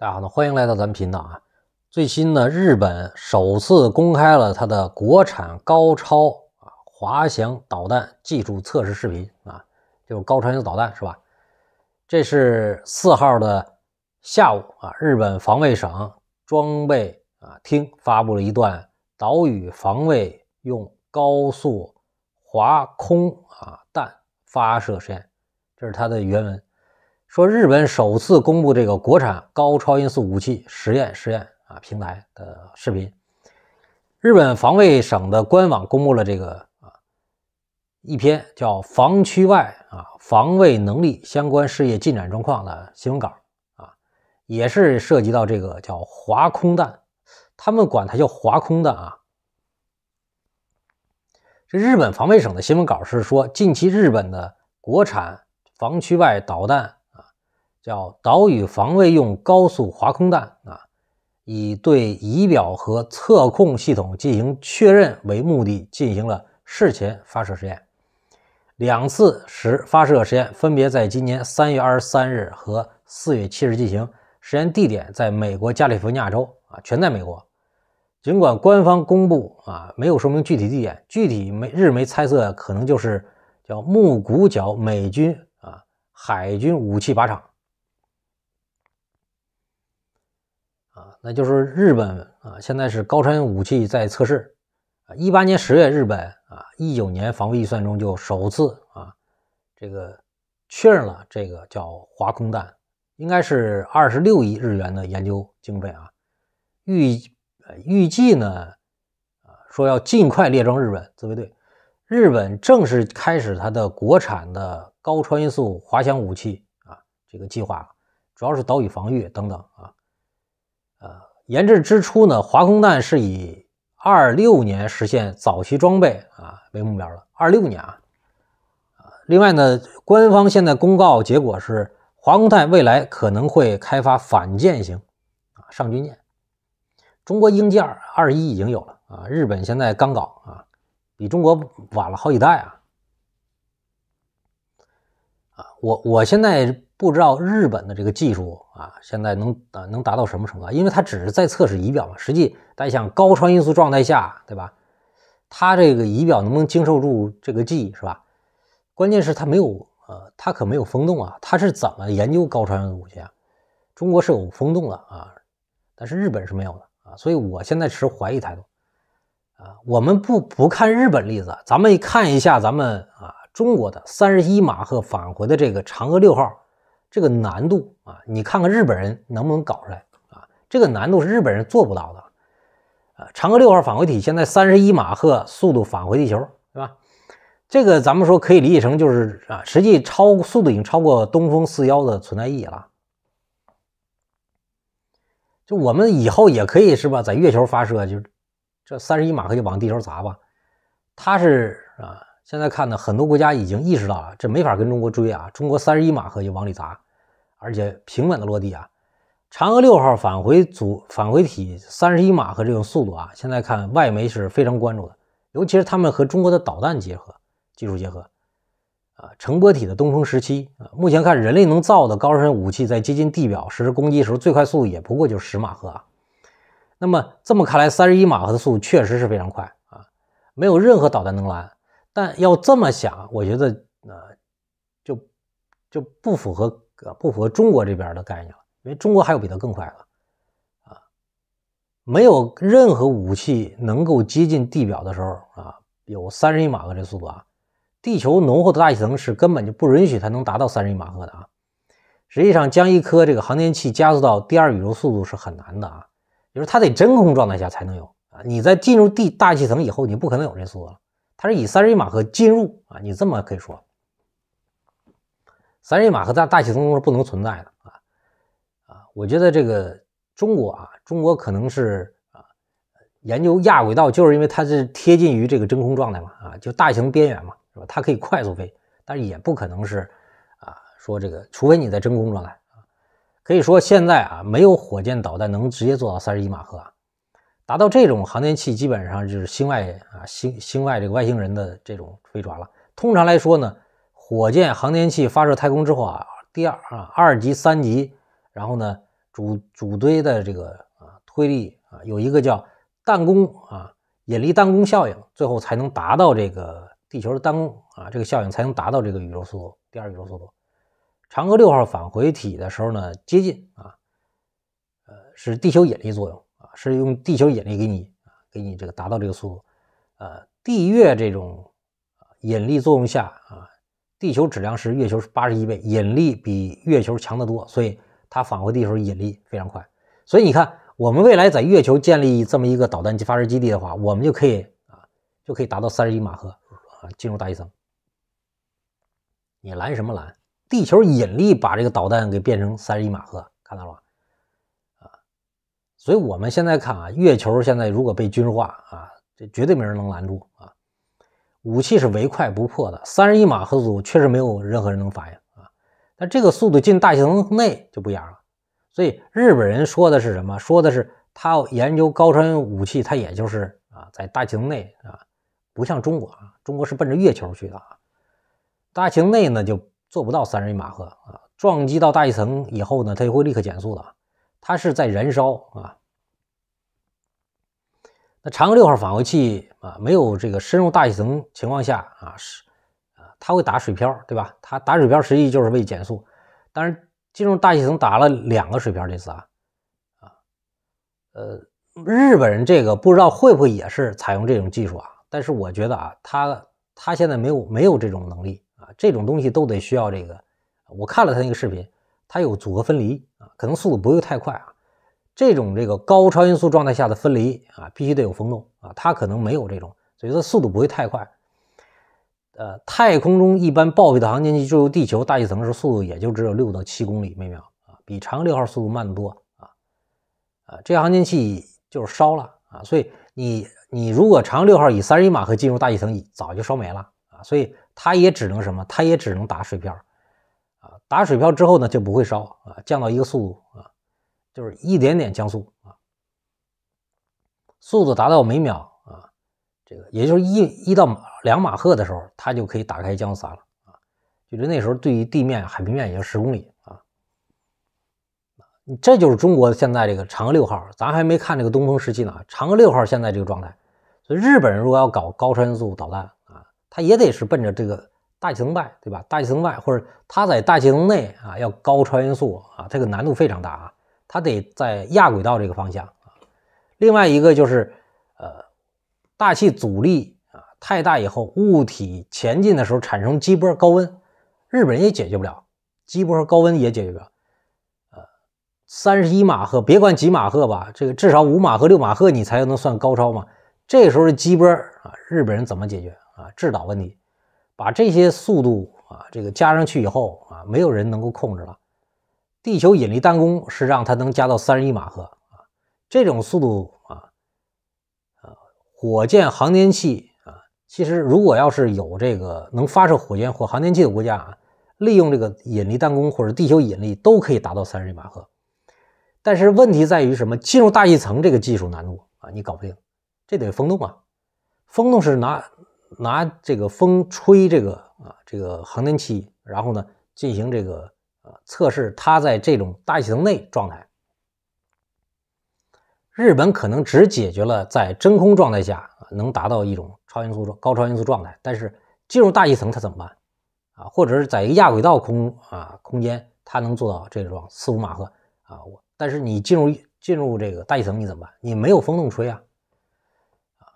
大家好，呢欢迎来到咱们频道啊！最新的日本首次公开了它的国产高超啊滑翔导弹技术测试视频啊，就是高超音速导弹是吧？这是四号的下午啊，日本防卫省装备啊厅发布了一段岛屿防卫用高速滑空啊弹发射实验，这是它的原文。说日本首次公布这个国产高超音速武器实验实验啊平台的视频，日本防卫省的官网公布了这个啊一篇叫《防区外啊防卫能力相关事业进展状况》的新闻稿啊，也是涉及到这个叫滑空弹，他们管它叫滑空弹啊。这日本防卫省的新闻稿是说，近期日本的国产防区外导弹。叫岛屿防卫用高速滑空弹啊，以对仪表和测控系统进行确认为目的进行了事前发射实验。两次实发射实验分别在今年三月二十三日和四月七日进行，实验地点在美国加利福尼亚州啊，全在美国。尽管官方公布啊，没有说明具体地点，具体美日媒猜测可能就是叫木古角美军啊海军武器靶场。啊，那就是日本啊，现在是高超音武器在测试。啊，一八年十月，日本啊，一九年防卫预算中就首次啊，这个确认了这个叫滑空弹，应该是二十六亿日元的研究经费啊。预预计呢，啊，说要尽快列装日本自卫队。日本正式开始它的国产的高超音速滑翔武器啊，这个计划主要是岛屿防御等等啊。啊，研制之初呢，滑空弹是以二六年实现早期装备啊为目标的。二六年啊，啊，另外呢，官方现在公告结果是，滑空弹未来可能会开发反舰型啊，上军舰。中国鹰舰二一已经有了啊，日本现在刚搞啊，比中国晚了好几代啊。我我现在不知道日本的这个技术啊，现在能啊能达到什么程度？因为它只是在测试仪表嘛。实际大家想，高超音速状态下，对吧？它这个仪表能不能经受住这个 G，是吧？关键是他没有呃，他可没有风洞啊。他是怎么研究高超音速武器啊？中国是有风洞的啊，但是日本是没有的啊。所以我现在持怀疑态度啊。我们不不看日本例子，咱们看一下咱们啊。中国的三十一马赫返回的这个嫦娥六号，这个难度啊，你看看日本人能不能搞出来啊？这个难度是日本人做不到的。啊，嫦娥六号返回体现在三十一马赫速度返回地球，是吧？这个咱们说可以理解成就是啊，实际超速度已经超过东风四幺的存在意义了。就我们以后也可以是吧，在月球发射，就这三十一马赫就往地球砸吧。它是啊。现在看呢，很多国家已经意识到啊，这没法跟中国追啊。中国三十一马赫就往里砸，而且平稳的落地啊。嫦娥六号返回组返回体三十一马赫这种速度啊，现在看外媒是非常关注的，尤其是他们和中国的导弹结合技术结合啊，乘波体的东风十七啊。目前看，人类能造的高深武器在接近地表实施攻击时候，最快速度也不过就十马赫啊。那么这么看来，三十一马赫的速度确实是非常快啊，没有任何导弹能拦。但要这么想，我觉得呃，就就不符合不符合中国这边的概念了，因为中国还有比它更快的啊，没有任何武器能够接近地表的时候啊，有三十亿马赫这速度啊，地球浓厚的大气层是根本就不允许它能达到三十亿马赫的啊。实际上，将一颗这个航天器加速到第二宇宙速度是很难的啊，就是它得真空状态下才能有啊，你在进入地大气层以后，你不可能有这速度。了。它是以三十一马赫进入啊，你这么可以说，三十一马赫大大气层中是不能存在的啊啊！我觉得这个中国啊，中国可能是啊，研究亚轨道就是因为它是贴近于这个真空状态嘛啊，就大型边缘嘛，是吧？它可以快速飞，但是也不可能是啊，说这个除非你在真空状态啊，可以说现在啊，没有火箭导弹能直接做到三十一马赫啊。达到这种航天器基本上就是星外啊，星星外这个外星人的这种飞船了。通常来说呢，火箭航天器发射太空之后啊，第二啊二级、三级，然后呢主主堆的这个啊推力啊，有一个叫弹弓啊，引力弹弓效应，最后才能达到这个地球的弹弓啊，这个效应才能达到这个宇宙速度，第二宇宙速度。嫦娥六号返回体的时候呢，接近啊，呃是地球引力作用。是用地球引力给你，给你这个达到这个速度，呃，地月这种引力作用下啊，地球质量是月球八十一倍，引力比月球强得多，所以它返回地球引力非常快。所以你看，我们未来在月球建立这么一个导弹发射基地的话，我们就可以啊，就可以达到三十一马赫啊，进入大气层。你拦什么拦？地球引力把这个导弹给变成三十一马赫，看到了吗？所以，我们现在看啊，月球现在如果被军化啊，这绝对没人能拦住啊。武器是唯快不破的，三十一马赫组确实没有任何人能反应啊。但这个速度进大气层内就不一样了。所以日本人说的是什么？说的是他研究高超武器，他也就是啊，在大气层内啊，不像中国啊，中国是奔着月球去的啊。大气层内呢就做不到三十一马赫啊，撞击到大气层以后呢，它就会立刻减速的。它是在燃烧啊。那嫦娥六号返回器啊，没有这个深入大气层情况下啊，是啊，它会打水漂，对吧？它打水漂实际就是为减速。但是进入大气层打了两个水漂这次啊啊，呃，日本人这个不知道会不会也是采用这种技术啊？但是我觉得啊，他他现在没有没有这种能力啊，这种东西都得需要这个。我看了他那个视频，他有组合分离啊，可能速度不会太快啊。这种这个高超音速状态下的分离啊，必须得有风洞啊，它可能没有这种，所以它速度不会太快。呃，太空中一般报废的航天器进入地球大气层时，速度也就只有六到七公里每秒啊，比嫦娥六号速度慢得多啊。啊，这航天器就是烧了啊，所以你你如果嫦娥六号以三十一马赫进入大气层，早就烧没了啊，所以它也只能什么，它也只能打水漂啊，打水漂之后呢，就不会烧啊，降到一个速度啊。就是一点点降速啊，速度达到每秒啊，这个也就是一一到两马赫的时候，它就可以打开降落伞了啊。就是那时候，对于地面海平面也就十公里啊。这就是中国现在这个嫦娥六号，咱还没看这个东风十七呢。嫦娥六号现在这个状态，所以日本人如果要搞高超音速导弹啊，他也得是奔着这个大气层外，对吧？大气层外或者它在大气层内啊，要高超音速啊，这个难度非常大啊。它得在亚轨道这个方向啊，另外一个就是，呃，大气阻力啊太大以后，物体前进的时候产生激波高温，日本人也解决不了，激波高温也解决不了。呃，三十一马赫别管几马赫吧，这个至少五马赫六马赫你才能算高超嘛，这时候的激波啊，日本人怎么解决啊？制导问题，把这些速度啊这个加上去以后啊，没有人能够控制了。地球引力弹弓是让它能加到三十一马赫啊，这种速度啊啊，火箭航天器啊，其实如果要是有这个能发射火箭或航天器的国家啊，利用这个引力弹弓或者地球引力都可以达到三十一马赫。但是问题在于什么？进入大气层这个技术难度啊，你搞不定，这得风洞啊，风洞是拿拿这个风吹这个啊这个航天器，然后呢进行这个。测试它在这种大气层内状态，日本可能只解决了在真空状态下能达到一种超音速状高超音速状态，但是进入大气层它怎么办？啊，或者是在一个亚轨道空啊空间，它能做到这种四五马赫啊，但是你进入进入这个大气层你怎么办？你没有风洞吹啊，啊，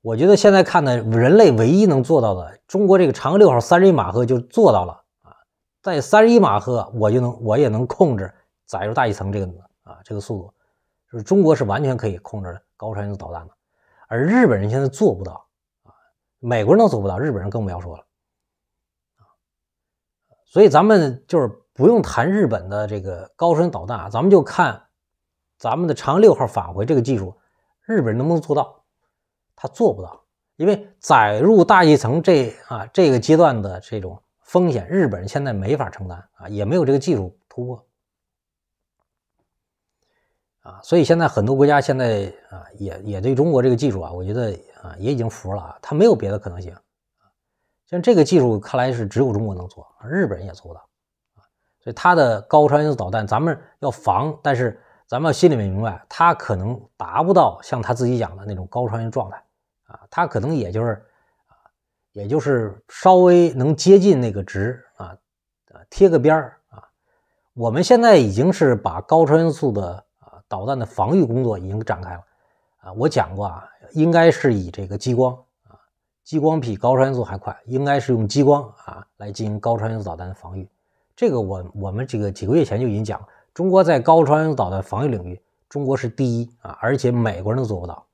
我觉得现在看的，人类唯一能做到的，中国这个嫦娥六号三一马赫就做到了。在三十一马赫，我就能，我也能控制载入大气层这个啊，这个速度，就是中国是完全可以控制的高超音速导弹的，而日本人现在做不到啊，美国人都做不到，日本人更不要说了啊。所以咱们就是不用谈日本的这个高超导弹咱们就看咱们的长六号返回这个技术，日本人能不能做到？他做不到，因为载入大气层这啊这个阶段的这种。风险，日本人现在没法承担啊，也没有这个技术突破啊，所以现在很多国家现在啊，也也对中国这个技术啊，我觉得啊，也已经服了啊，它没有别的可能性像这个技术看来是只有中国能做，日本人也做不啊，所以它的高超音速导弹咱们要防，但是咱们心里面明白，它可能达不到像他自己讲的那种高超音状态啊，它可能也就是。也就是稍微能接近那个值啊，贴个边儿啊。我们现在已经是把高超音速的啊导弹的防御工作已经展开了啊。我讲过啊，应该是以这个激光啊，激光比高超音速还快，应该是用激光啊来进行高超音速导弹的防御。这个我我们这个几个月前就已经讲，中国在高超音速导弹防御领域，中国是第一啊，而且美国人都做不到。